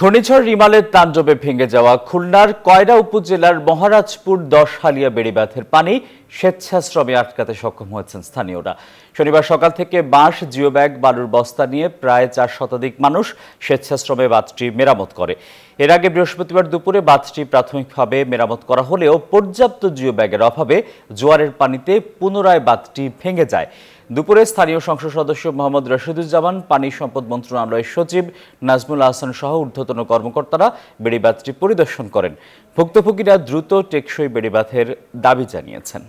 ঘূর্ণিঝড় রিমালের তাণ্ডবে ভেঙে যাওয়া খুলনার কয়রা উপজেলার মহারাজপুর দশ হালিয়া বেড়িবাঁধের পানি স্বেচ্ছাশ্রমে আটকাতে সক্ষম হয়েছেন স্থানীয়রা শনিবার সকাল থেকে বাঁশ জিও ব্যাগ বালুর বস্তা নিয়ে প্রায় চার শতাধিক মানুষ স্বেচ্ছাশ্রমে বাঁধটি মেরামত করে এর আগে বৃহস্পতিবার দুপুরে বাঁধটি প্রাথমিকভাবে মেরামত করা হলেও পর্যাপ্ত জিও ব্যাগের অভাবে জোয়ারের পানিতে পুনরায় বাঁধটি ভেঙে যায় দুপুরে স্থানীয় সংসদ সদস্য মোহাম্মদ রশিদুজ্জামান পানি সম্পদ মন্ত্রণালয়ের সচিব নাজমুল আহসান সহ ঊর্ধ্বত ঊর্ধ্বতন কর্মকর্তারা বেড়িবাঁধটি পরিদর্শন করেন ভুক্তভোগীরা দ্রুত টেকসই বেড়িবাঁধের দাবি জানিয়েছেন